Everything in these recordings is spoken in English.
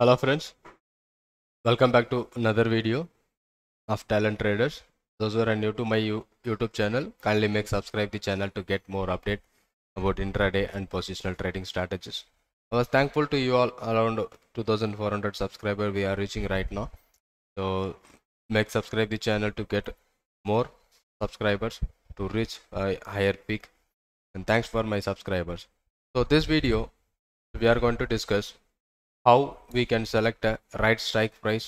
hello friends welcome back to another video of talent traders those who are new to my youtube channel kindly make subscribe the channel to get more update about intraday and positional trading strategies i was thankful to you all around 2400 subscribers we are reaching right now so make subscribe the channel to get more subscribers to reach a higher peak and thanks for my subscribers so this video we are going to discuss how we can select a right strike price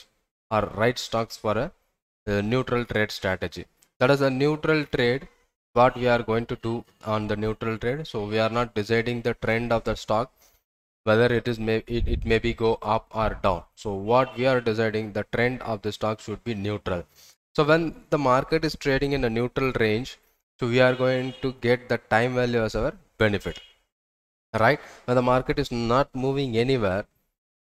or right stocks for a, a neutral trade strategy that is a neutral trade what we are going to do on the neutral trade so we are not deciding the trend of the stock whether it is may it, it may be go up or down so what we are deciding the trend of the stock should be neutral so when the market is trading in a neutral range so we are going to get the time value as our benefit right when the market is not moving anywhere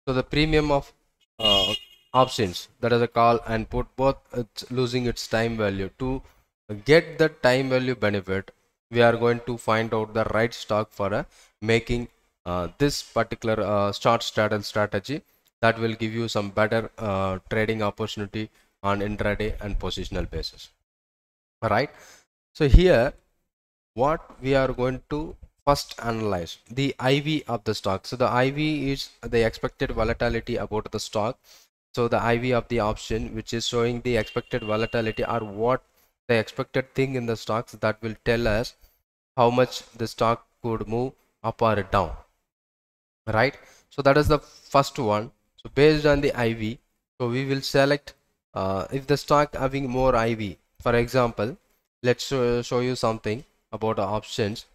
so the premium of uh, options that is a call and put both it's losing its time value to get the time value benefit we are going to find out the right stock for uh, making uh, this particular uh, short straddle strategy that will give you some better uh, trading opportunity on intraday and positional basis all right so here what we are going to first analyze the IV of the stock. So the IV is the expected volatility about the stock. So the IV of the option which is showing the expected volatility or what the expected thing in the stocks that will tell us how much the stock could move up or down. Right. So that is the first one. So based on the IV, so we will select uh, if the stock having more IV. For example, let's show, show you something about options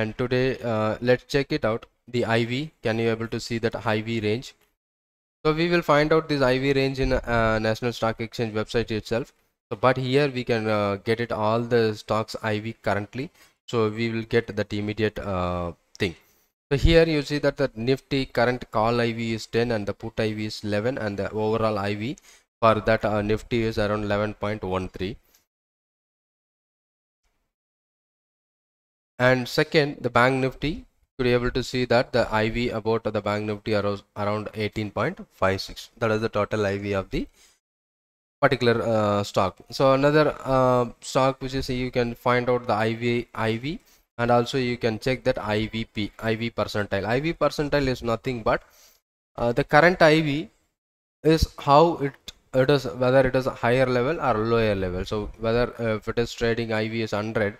and today uh, let's check it out the IV can you able to see that IV range so we will find out this IV range in uh, National Stock Exchange website itself so but here we can uh, get it all the stocks IV currently so we will get that immediate uh, thing so here you see that the nifty current call IV is 10 and the put IV is 11 and the overall IV for that uh, nifty is around 11.13 and second the bank nifty you'll be able to see that the iv about the bank nifty are around 18.56 that is the total iv of the particular uh, stock so another uh, stock which is you can find out the iv iv and also you can check that ivp iv percentile iv percentile is nothing but uh, the current iv is how it it is whether it is higher level or lower level so whether uh, if it is trading iv is 100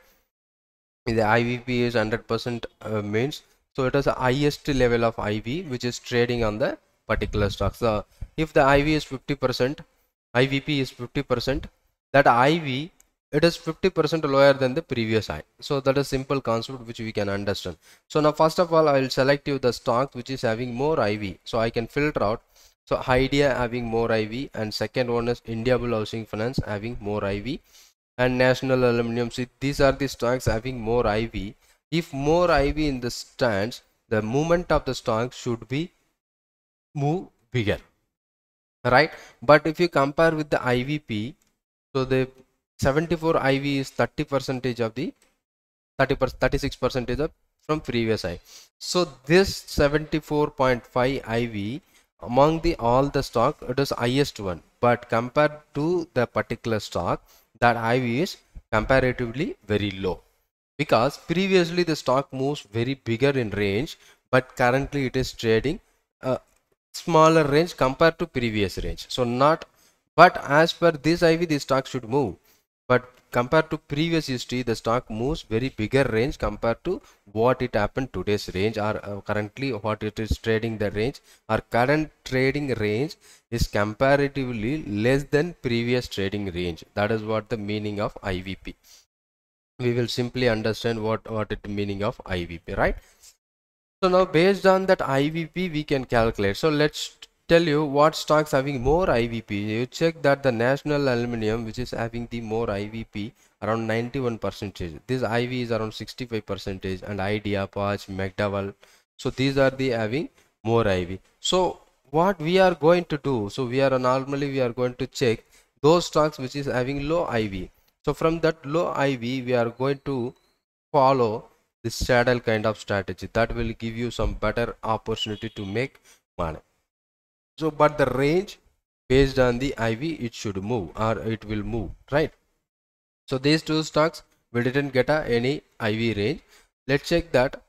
the IVP is 100% uh, means so it is the highest level of IV which is trading on the particular stock. So if the IV is 50%, IVP is 50%, that IV it is 50% lower than the previous high. So that is simple concept which we can understand. So now first of all I will select you the stock which is having more IV. So I can filter out. So idea having more IV and second one is India Bull Housing Finance having more IV and National Aluminium see These are the stocks having more IV. If more IV in the stands, the movement of the stock should be move bigger, right? But if you compare with the IVP, so the 74 IV is 30 percentage of the 30 per, 36 percentage of from previous I. So this 74.5 IV among the all the stock it is highest one but compared to the particular stock that IV is comparatively very low because previously the stock moves very bigger in range but currently it is trading a smaller range compared to previous range so not but as per this IV the stock should move but compared to previous history the stock moves very bigger range compared to what it happened today's range or uh, currently what it is trading the range our current trading range is comparatively less than previous trading range that is what the meaning of IVP we will simply understand what what it meaning of IVP right so now based on that IVP we can calculate so let's tell you what stocks having more IVP. You check that the National Aluminium which is having the more IVP around 91 percentage. This IV is around 65 percentage and Idea, Paj, McDowell. So these are the having more IV. So what we are going to do? So we are normally we are going to check those stocks which is having low IV. So from that low IV we are going to follow this saddle kind of strategy that will give you some better opportunity to make money so but the range based on the iv it should move or it will move right so these two stocks we didn't get any iv range let's check that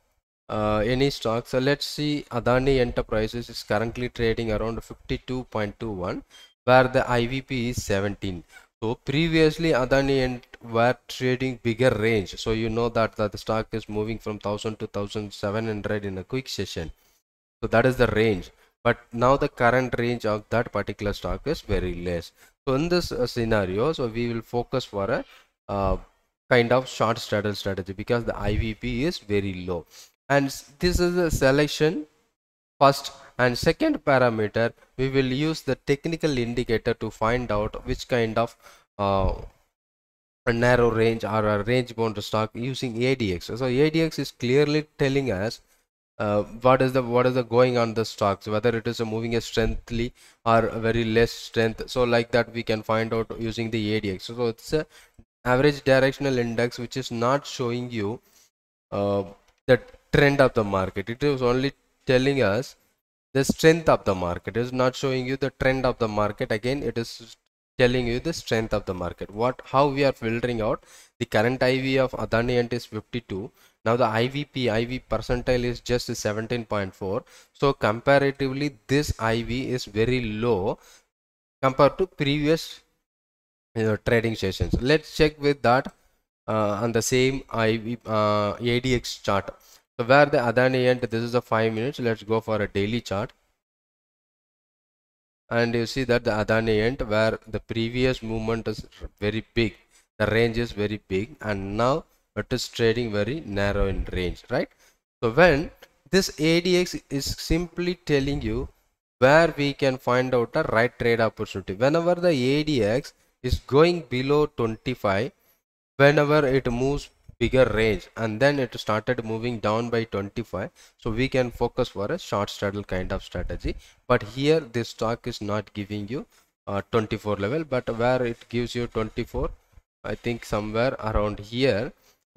uh, any stock so let's see adani enterprises is currently trading around 52.21 where the ivp is 17 so previously adani and were trading bigger range so you know that, that the stock is moving from 1000 to 1700 in a quick session so that is the range but now the current range of that particular stock is very less so in this uh, scenario so we will focus for a uh, kind of short straddle strategy because the ivp is very low and this is the selection first and second parameter we will use the technical indicator to find out which kind of uh, a narrow range or a range bound stock using ADX. So ADX is clearly telling us uh, what is the what is the going on the stocks whether it is moving a strengthly or a very less strength so like that we can find out using the adx so it's a average directional index which is not showing you uh, the trend of the market it is only telling us the strength of the market it is not showing you the trend of the market again it is telling you the strength of the market what how we are filtering out the current iv of adani and is 52 now the IVP, IV percentile is just 17.4. So comparatively, this IV is very low compared to previous you know, trading sessions. Let's check with that uh, on the same IV, uh, ADX chart. So where the Adani end, this is a 5 minutes. Let's go for a daily chart. And you see that the Adani end where the previous movement is very big. The range is very big and now but it's trading very narrow in range right so when this ADX is simply telling you where we can find out the right trade opportunity whenever the ADX is going below 25 whenever it moves bigger range and then it started moving down by 25 so we can focus for a short straddle kind of strategy but here this stock is not giving you a uh, 24 level but where it gives you 24 I think somewhere around here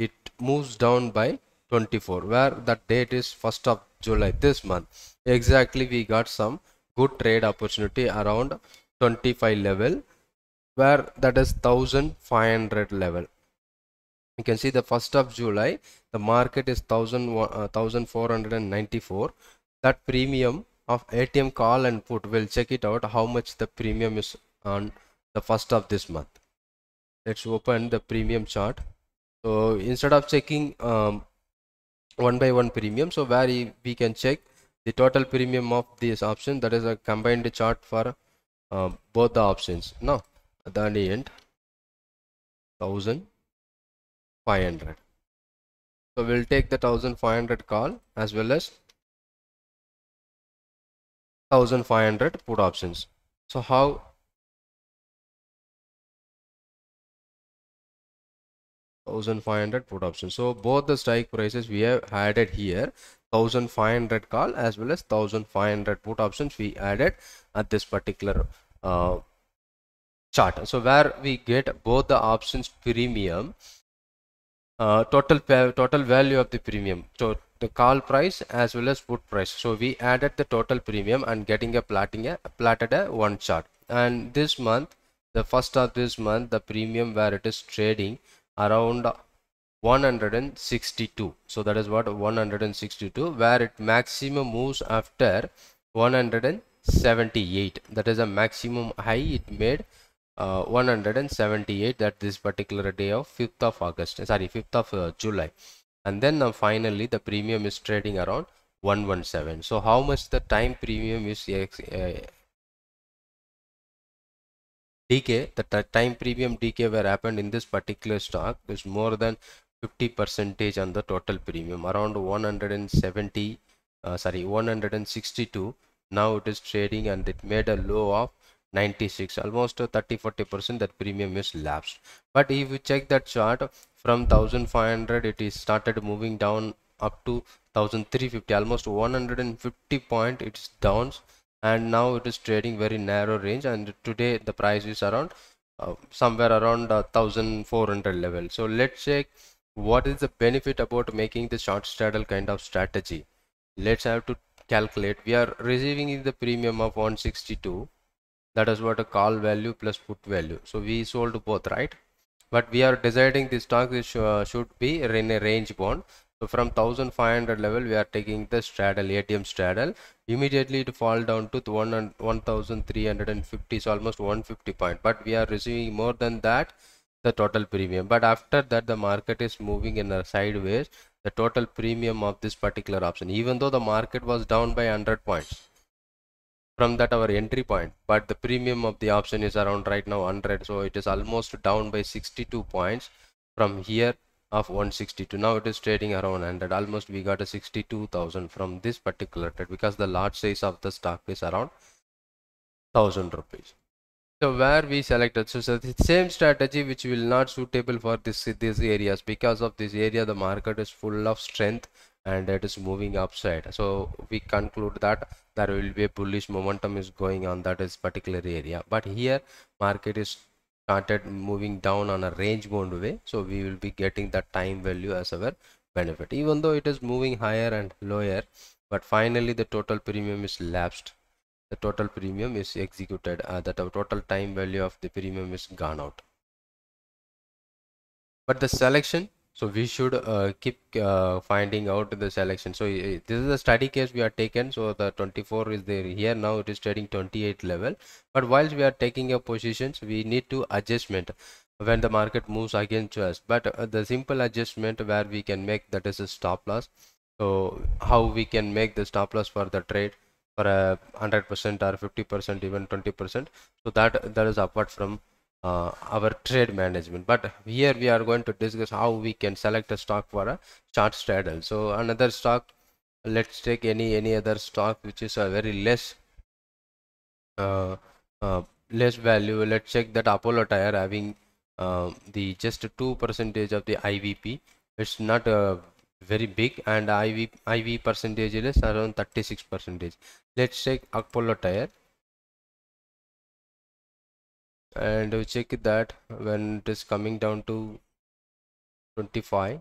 it moves down by 24 where that date is 1st of July this month exactly we got some good trade opportunity around 25 level where that is 1500 level you can see the 1st of July the market is 1000 uh, 1494 that premium of ATM call and put we'll check it out how much the premium is on the 1st of this month let's open the premium chart so uh, instead of checking um, one by one premium so where we can check the total premium of this option that is a combined chart for uh, both the options now at the end 1500 so we'll take the 1500 call as well as 1500 put options so how 1500 put option so both the strike prices we have added here 1500 call as well as 1500 put options we added at this particular uh, chart so where we get both the options premium uh, total total value of the premium so the call price as well as put price so we added the total premium and getting a platting a platted a one chart and this month the first of this month the premium where it is trading around 162 so that is what 162 where it maximum moves after 178 that is a maximum high it made uh, 178 that this particular day of 5th of august sorry 5th of uh, july and then uh, finally the premium is trading around 117 so how much the time premium is uh, decay the time premium decay were happened in this particular stock is more than 50 percentage on the total premium around 170 uh, sorry 162 now it is trading and it made a low of 96 almost 30 40 percent that premium is lapsed but if you check that chart from 1500 it is started moving down up to 1350 almost 150 point it's downs and now it is trading very narrow range and today the price is around uh, somewhere around 1400 uh, level so let's check what is the benefit about making the short straddle kind of strategy let's have to calculate we are receiving in the premium of 162 that is what a call value plus put value so we sold both right but we are deciding this stock is, uh, should be in a range bond so from 1500 level we are taking the straddle atm straddle immediately it fall down to 1350 so almost 150 point but we are receiving more than that the total premium but after that the market is moving in a sideways the total premium of this particular option even though the market was down by 100 points from that our entry point but the premium of the option is around right now 100 so it is almost down by 62 points from here of 162 now it is trading around 100 almost we got a 62,000 from this particular trade because the large size of the stock is around 1000 rupees so where we selected so, so the same strategy which will not suitable for this these areas because of this area the market is full of strength and it is moving upside so we conclude that there will be a bullish momentum is going on that is particular area but here market is started moving down on a range bound way so we will be getting the time value as our benefit even though it is moving higher and lower but finally the total premium is lapsed the total premium is executed uh, that our total time value of the premium is gone out but the selection so we should uh, keep uh, finding out the selection so uh, this is a study case we are taken so the 24 is there here now it is trading 28 level but whilst we are taking a positions we need to adjustment when the market moves against us but uh, the simple adjustment where we can make that is a stop loss so how we can make the stop loss for the trade for a 100% or 50% even 20% so that that is apart from uh, our trade management but here we are going to discuss how we can select a stock for a short straddle so another stock let's take any any other stock which is a very less uh, uh, less value let's check that apollo tire having uh, the just two percentage of the ivp it's not a uh, very big and iv iv percentage is around 36 percentage let's check apollo tire and we check that when it is coming down to 25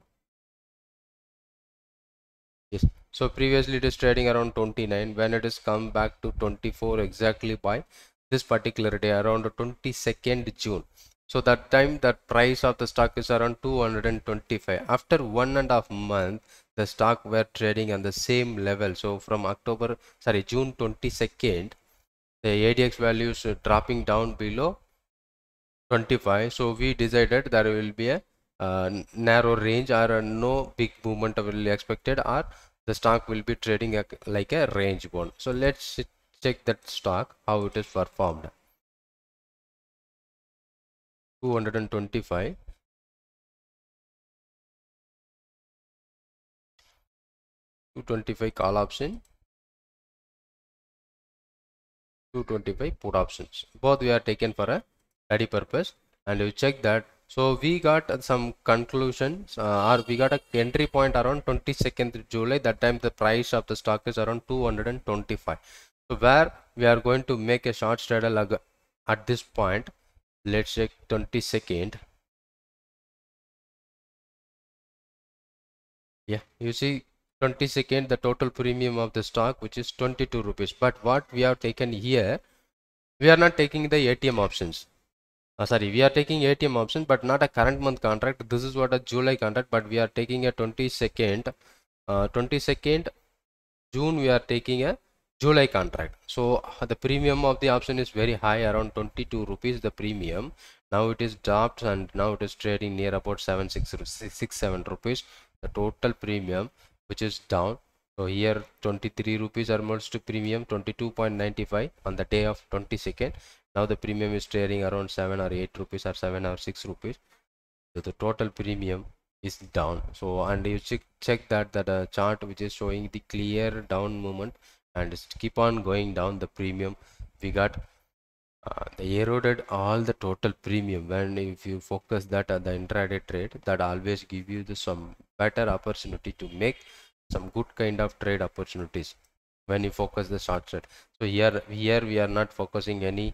yes so previously it is trading around 29 when it is come back to 24 exactly by this particular day around 22nd June so that time that price of the stock is around 225 after one and a half month the stock were trading on the same level so from October sorry June 22nd the ADX values dropping down below 25 so we decided there will be a uh, narrow range or uh, no big movement will expected or the stock will be trading a, like a range bound so let's check that stock how it is performed 225 225 call option 225 put options both we are taken for a study purpose and you check that so we got some conclusions uh, or we got a entry point around 22nd July that time the price of the stock is around 225 so where we are going to make a short straddle at this point let's check 22nd yeah you see 22nd the total premium of the stock which is 22 rupees but what we have taken here we are not taking the ATM options uh, sorry we are taking atm option but not a current month contract this is what a july contract but we are taking a 22nd uh, 22nd june we are taking a july contract so uh, the premium of the option is very high around 22 rupees the premium now it is dropped and now it is trading near about 7667 rupees the total premium which is down so here 23 rupees are merged to premium 22.95 on the day of 22nd now the premium is trading around 7 or 8 rupees or 7 or 6 rupees so the total premium is down so and you check check that that uh, chart which is showing the clear down movement and keep on going down the premium we got uh, eroded all the total premium when if you focus that on the intraday trade that always give you the some better opportunity to make some good kind of trade opportunities when you focus the short set so here here we are not focusing any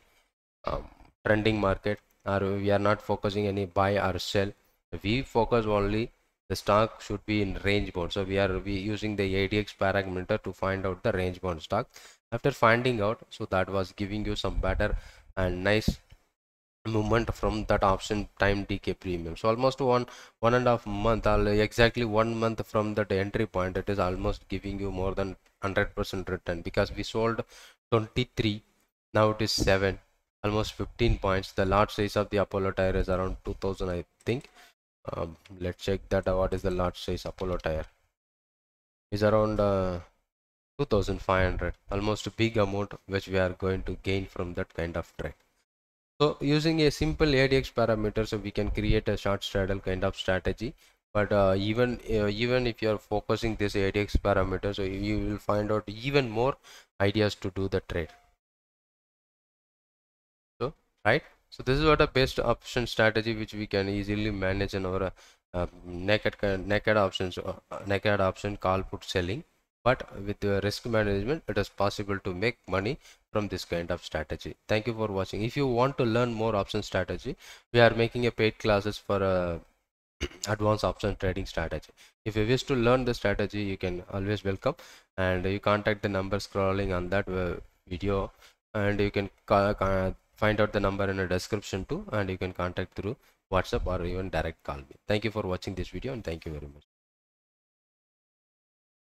um, trending market or we are not focusing any buy or sell we focus only the stock should be in range bound so we are we using the adx parameter to find out the range bound stock after finding out so that was giving you some better and nice movement from that option time decay premium so almost one one and a half month exactly one month from that entry point it is almost giving you more than 100 percent return because we sold 23 now it is 7 almost 15 points the large size of the apollo tire is around 2000 i think um, let's check that uh, what is the large size apollo tire is around uh, 2500 almost a big amount which we are going to gain from that kind of trade. so using a simple adx parameter so we can create a short straddle kind of strategy but uh, even uh, even if you are focusing this adx parameter so you will find out even more ideas to do the trade right so this is what a best option strategy which we can easily manage in our uh, naked naked options uh, uh, naked option call put selling but with the risk management it is possible to make money from this kind of strategy thank you for watching if you want to learn more option strategy we are making a paid classes for uh, a advanced option trading strategy if you wish to learn the strategy you can always welcome and you contact the number scrolling on that uh, video and you can find out the number in the description too and you can contact through whatsapp or even direct call me thank you for watching this video and thank you very much